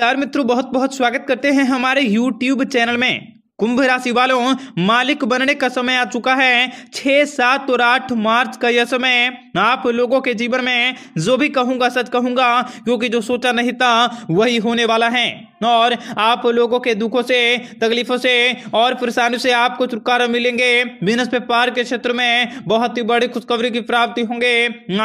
नमस्कार मित्रों बहुत बहुत स्वागत करते हैं हमारे यूट्यूब चैनल में कुंभ राशि वालों मालिक बनने का समय आ चुका है छह सात और आठ मार्च का यह समय आप लोगों के जीवन में जो भी कहूंगा सच कहूंगा क्योंकि जो सोचा नहीं था वही होने वाला है और आप लोगों के दुखों से तकलीफों से और परेशानियों से आपको छुटकारा मिलेंगे बिजनेस व्यापार के क्षेत्र में बहुत ही बड़ी खुशखबरी की प्राप्ति होंगे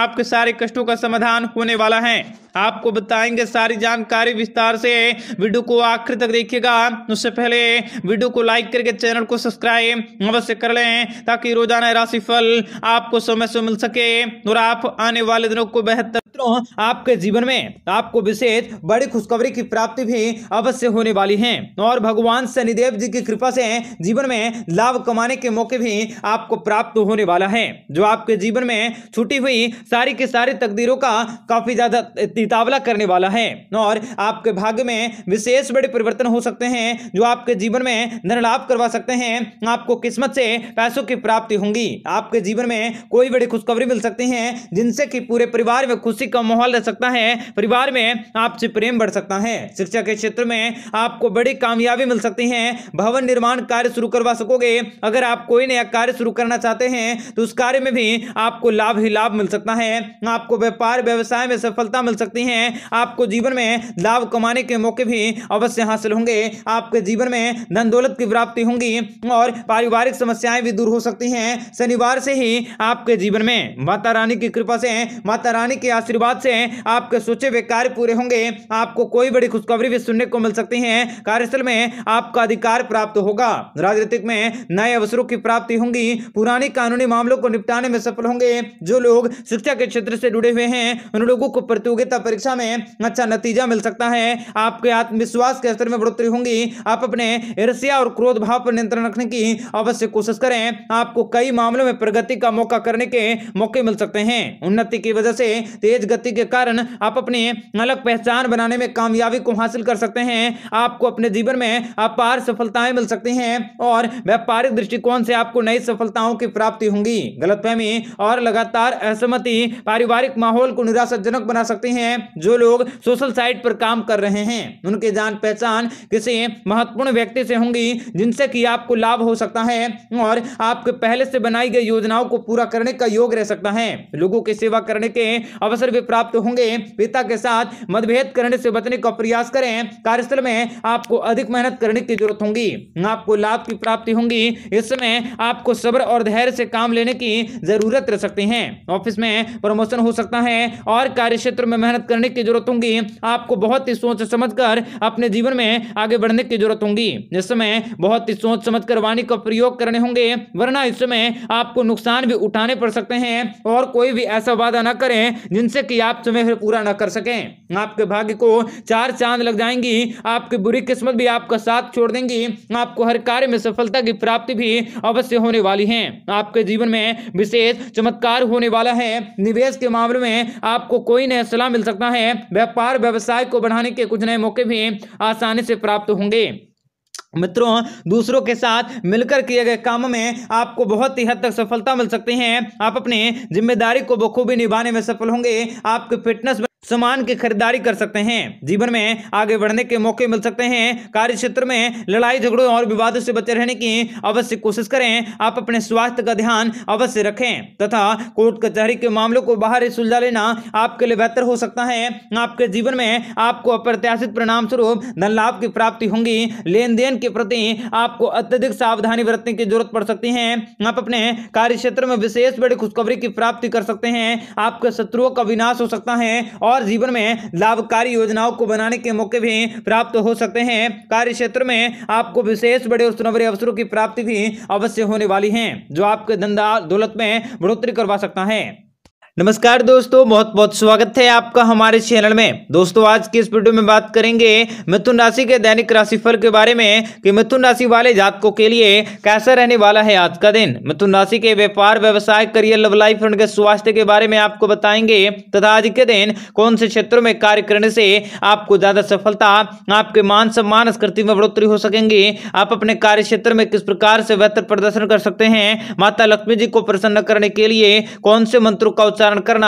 आपके सारे कष्टों का समाधान होने वाला है आपको बताएंगे सारी जानकारी विस्तार से वीडियो को आखिर तक देखिएगा उससे पहले वीडियो को लाइक करके चैनल को सब्सक्राइब अवश्य कर लें ताकि रोजाना राशिफल आपको समय से मिल सके और आप आने वाले दिनों को बेहतर मित्रों आपके जीवन में आपको विशेष बड़ी खुशखबरी की प्राप्ति भी अवश्य होने वाली है और भगवान शनिदेव जी की कृपा से जीवन में लाभ कमाने के मौके भी आपको प्राप्त होने वाला है जो आपके जीवन में छुटी हुई सारी के सारी तकदीरों का काफी ज्यादा तीतावला करने वाला है और आपके भाग्य में विशेष बड़े परिवर्तन हो सकते हैं जो आपके जीवन में धन लाभ करवा सकते हैं आपको किस्मत से पैसों की प्राप्ति होंगी आपके जीवन में कोई बड़ी खुशखबरी मिल सकती है जिनसे कि पूरे परिवार में खुशी खुशी का माहौल रह सकता है परिवार में आपसे प्रेम बढ़ सकता है शिक्षा के क्षेत्र में आपको बड़ी कामयाबी मिल सकती है भवन निर्माण कार्य शुरू करवा सकोगे अगर आप कोई नया कार्य शुरू करना चाहते हैं तो उस कार्य में भी आपको लाभ ही लाभ मिल सकता है आपको व्यापार व्यवसाय में सफलता मिल सकती है आपको जीवन में लाभ कमाने के मौके भी अवश्य हासिल होंगे आपके जीवन में धन दौलत की प्राप्ति होंगी और पारिवारिक समस्याएं भी दूर हो सकती हैं शनिवार से ही आपके जीवन में माता रानी की कृपा से माता रानी के आशीर्वाद आशीर्वाद से आपके सोचे हुए कार्य पूरे होंगे आपको कोई बड़ी खुशखबरी भी सुनने को मिल सकती है कार्यस्थल में आपका अधिकार प्राप्त होगा राजनीतिक में नए अवसरों की प्राप्ति होंगी पुराने कानूनी मामलों को निपटाने में सफल होंगे जो लोग शिक्षा के क्षेत्र से जुड़े हुए हैं उन लोगों को प्रतियोगिता परीक्षा में अच्छा नतीजा मिल सकता है आपके आत्मविश्वास के स्तर में बढ़ोतरी होंगी आप अपने ईर्ष्या और क्रोध भाव पर नियंत्रण रखने की अवश्य कोशिश करें आपको कई मामलों में प्रगति का मौका करने के मौके मिल सकते हैं उन्नति की वजह से तेज गति के कारण आप अपनी अलग पहचान बनाने में कामयाबी को हासिल कर सकते हैं आपको अपने जीवन में अपार सफलताएं मिल सकती हैं और व्यापारिक दृष्टिकोण से आपको नई सफलताओं की प्राप्ति होंगी गलतफहमी और लगातार असहमति पारिवारिक माहौल को निराशाजनक बना सकती है जो लोग सोशल साइट पर काम कर रहे हैं उनके जान पहचान किसी महत्वपूर्ण व्यक्ति से होंगी जिनसे कि आपको लाभ हो सकता है और आपके पहले से बनाई गई योजनाओं को पूरा करने का योग रह सकता है लोगों की सेवा करने के अवसर भी प्राप्त होंगे पिता के साथ मतभेद करने से बचने का प्रयास करें कार्यस्थल में आपको अधिक मेहनत करने की जरूरत होगी आपको लाभ की प्राप्ति होगी इसमें आपको सब्र और धैर्य से काम लेने की जरूरत रह सकती है ऑफिस में प्रमोशन हो सकता है और कार्य क्षेत्र में मेहनत करने की जरूरत होगी आपको बहुत ही सोच समझ कर अपने जीवन में आगे बढ़ने की जरूरत होगी इस समय बहुत ही सोच समझ कर वाणी का प्रयोग करने होंगे वरना इस समय आपको नुकसान भी उठाने पड़ सकते हैं और कोई भी ऐसा वादा ना करें जिनसे कि आप तुम्हें फिर पूरा ना कर सकें आपके भाग्य को चार चांद लग जाएंगी आपकी बुरी किस्मत भी आपका साथ छोड़ देंगी आपको हर कार्य में सफलता की प्राप्ति भी अवश्य होने वाली है आपके जीवन में विशेष चमत्कार होने वाला है निवेश के मामले में आपको कोई नया सलाह मिल सकता है व्यापार व्यवसाय को बढ़ाने के कुछ नए मौके भी आसानी से प्राप्त होंगे मित्रों दूसरों के साथ मिलकर किए गए काम में आपको बहुत ही हद तक सफलता मिल सकती है आप अपनी जिम्मेदारी को बखूबी निभाने में सफल होंगे आपकी फिटनेस सामान की खरीदारी कर सकते हैं जीवन में आगे बढ़ने के मौके मिल सकते हैं कार्य क्षेत्र में लड़ाई झगड़ों और विवादों से बचे रहने की अवश्य कोशिश करें आप अपने स्वास्थ्य का ध्यान अवश्य रखें तथा कोर्ट कचहरी के मामलों को बाहर सुलझा लेना आपके लिए बेहतर हो सकता है आपके जीवन में आपको अप्रत्याशित परिणाम स्वरूप धन लाभ की प्राप्ति होंगी लेन देन के प्रति आपको अत्यधिक सावधानी बरतने की जरूरत पड़ सकती है आप अपने कार्य क्षेत्र में विशेष बड़ी खुशखबरी की प्राप्ति कर सकते हैं आपके शत्रुओं का विनाश हो सकता है और और जीवन में लाभकारी योजनाओं को बनाने के मौके भी प्राप्त हो सकते हैं कार्य क्षेत्र में आपको विशेष बड़े और सुनहरे अवसरों की प्राप्ति भी अवश्य होने वाली है जो आपके धंधा दौलत में बढ़ोतरी करवा सकता है नमस्कार दोस्तों बहुत बहुत स्वागत है आपका हमारे चैनल में दोस्तों आज की इस वीडियो में बात करेंगे मिथुन राशि के दैनिक राशिफल के बारे में कि मिथुन राशि वाले जातकों के लिए कैसा रहने वाला है आज का दिन मिथुन राशि के व्यापार व्यवसाय करियर लव लाइफ उनके स्वास्थ्य के बारे में आपको बताएंगे तथा आज के दिन कौन से क्षेत्रों में कार्य करने से आपको ज्यादा सफलता आपके मान सम्मान स्कृति में बढ़ोतरी हो सकेंगे आप अपने कार्य क्षेत्र में किस प्रकार से बेहतर प्रदर्शन कर सकते हैं माता लक्ष्मी जी को प्रसन्न करने के लिए कौन से मंत्रों का उच्चारण करना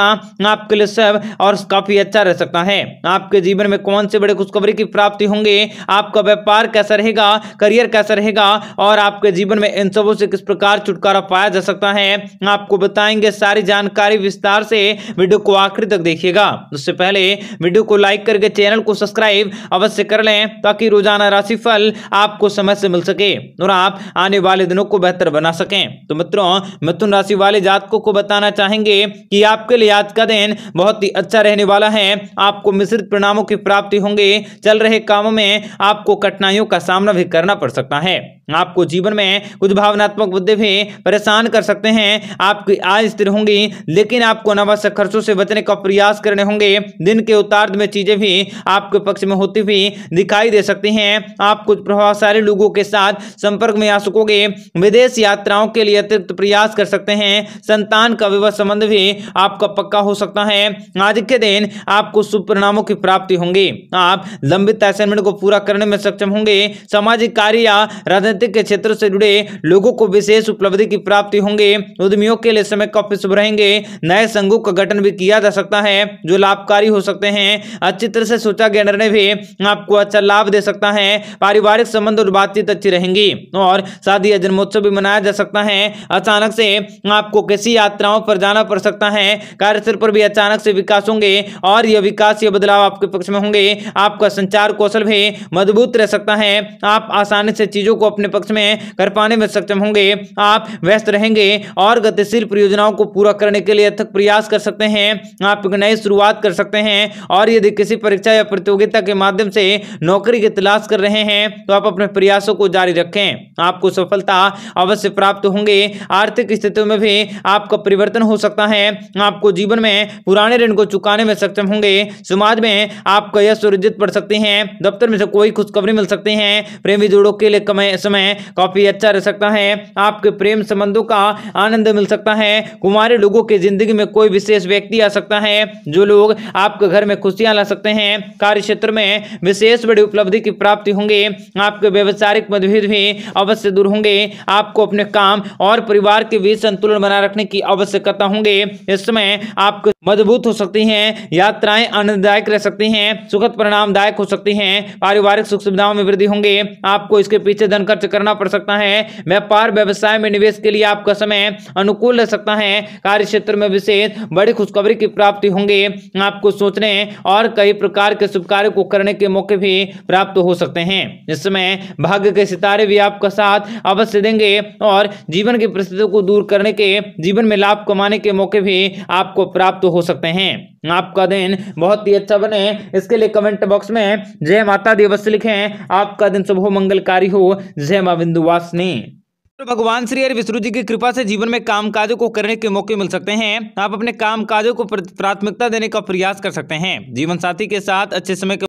आपके लिए सब और काफी अच्छा रह सकता है आपके जीवन में कौन से बड़े खुशखबरी की प्राप्ति होंगे आपका व्यापार कैसा रहेगा करियर कैसा रहेगा और आपके जीवन में इन सबों से किस प्रकार छुटकारा पाया जा सकता है आपको बताएंगे सारी जानकारी विस्तार से वीडियो को आखिरी तक देखिएगा उससे पहले वीडियो को लाइक करके चैनल को सब्सक्राइब अवश्य कर लें ताकि रोजाना राशि फल आपको समय से मिल सके और आप आने वाले दिनों को बेहतर बना सकें तो मित्रों मिथुन राशि वाले जातकों को बताना चाहेंगे कि आपके लिए आज का दिन बहुत ही अच्छा रहने वाला है आपको मिश्रित परिणामों की प्राप्ति होंगे चल रहे कामों में आपको कठिनाइयों का सामना भी करना पड़ सकता है आपको जीवन में कुछ भावनात्मक मुद्दे भी परेशान कर सकते हैं आपकी आय स्थिर होंगी लेकिन आपको अनावश्यक खर्चों से बचने का प्रयास करने होंगे दिन के उतार में चीजें भी आपके पक्ष में होती हुई दिखाई दे सकती हैं आप कुछ प्रभावशाली लोगों के साथ संपर्क में आ सकोगे विदेश यात्राओं के लिए अतिरिक्त प्रयास कर सकते हैं संतान का विवाह संबंध भी आपका पक्का हो सकता है आज के दिन आपको शुभ परिणामों की प्राप्ति होंगी आप लंबित असाइनमेंट को पूरा करने में सक्षम होंगे सामाजिक कार्य या राजनीतिक के क्षेत्र से जुड़े लोगों को विशेष उपलब्धि की प्राप्ति होंगे उद्यमियों के लिए समय काफी शुभ रहेंगे नए संघों का गठन भी किया जा सकता है जो लाभकारी हो सकते हैं अच्छी तरह से सोचा गया निर्णय भी आपको अच्छा लाभ दे सकता है पारिवारिक संबंध और बातचीत अच्छी रहेंगी और शादी या जन्मोत्सव भी मनाया जा सकता है अचानक से आपको किसी यात्राओं पर जाना पड़ सकता है है कार्यस्थल पर भी अचानक से विकास होंगे और यह विकास या बदलाव आपके पक्ष में होंगे आपका संचार कौशल भी मजबूत रह सकता है आप आसानी से चीजों को अपने पक्ष में कर पाने में सक्षम होंगे आप व्यस्त रहेंगे और गतिशील परियोजनाओं को पूरा करने के लिए अथक प्रयास कर सकते हैं आप एक नई शुरुआत कर सकते हैं और यदि किसी परीक्षा या प्रतियोगिता के माध्यम से नौकरी की तलाश कर रहे हैं तो आप अपने प्रयासों को जारी रखें आपको सफलता अवश्य प्राप्त होंगे आर्थिक स्थितियों में भी आपका परिवर्तन हो सकता है आपको जीवन में पुराने ऋण को चुकाने में सक्षम होंगे समाज में आपका यश सुरजित पड़ सकते हैं दफ्तर में से कोई खुशखबरी मिल सकते हैं प्रेमी जोड़ों के लिए समय काफी अच्छा रह सकता है आपके प्रेम संबंधों का आनंद मिल सकता है कुमारे लोगों की जिंदगी में कोई विशेष व्यक्ति आ सकता है जो लोग आपके घर में खुशियां ला सकते हैं कार्य क्षेत्र में विशेष बड़ी उपलब्धि की प्राप्ति होंगे आपके व्यवसायिक मतभेद भी अवश्य दूर होंगे आपको अपने काम और परिवार के बीच संतुलन बनाए रखने की आवश्यकता होंगे इस समय आप मजबूत हो सकती हैं यात्राएं आनंददायक रह सकती हैं सुखद परिणामदायक हो सकती हैं पारिवारिक सुख सुविधाओं में वृद्धि होंगे आपको इसके पीछे धन खर्च करना पड़ सकता है व्यापार व्यवसाय में निवेश के लिए आपका समय अनुकूल रह सकता है कार्य क्षेत्र में विशेष बड़ी खुशखबरी की प्राप्ति होंगे आपको सोचने और कई प्रकार के शुभ कार्य को करने के मौके भी प्राप्त हो सकते हैं इस समय भाग्य के सितारे भी आपका साथ अवश्य देंगे और जीवन की परिस्थितियों को दूर करने के जीवन में लाभ कमाने के मौके भी आपको प्राप्त हो सकते हैं आपका दिन बहुत ही अच्छा बने इसके लिए कमेंट बॉक्स में जय माता दी अवश्य लिखे आपका दिन शुभ मंगलकारी हो जय माँ बिंदुवासिनी तो भगवान श्री हरि विष्णु जी की कृपा से जीवन में काम काजों को करने के मौके मिल सकते हैं आप अपने काम काजों को प्राथमिकता देने का प्रयास कर सकते हैं जीवन साथी के साथ अच्छे समय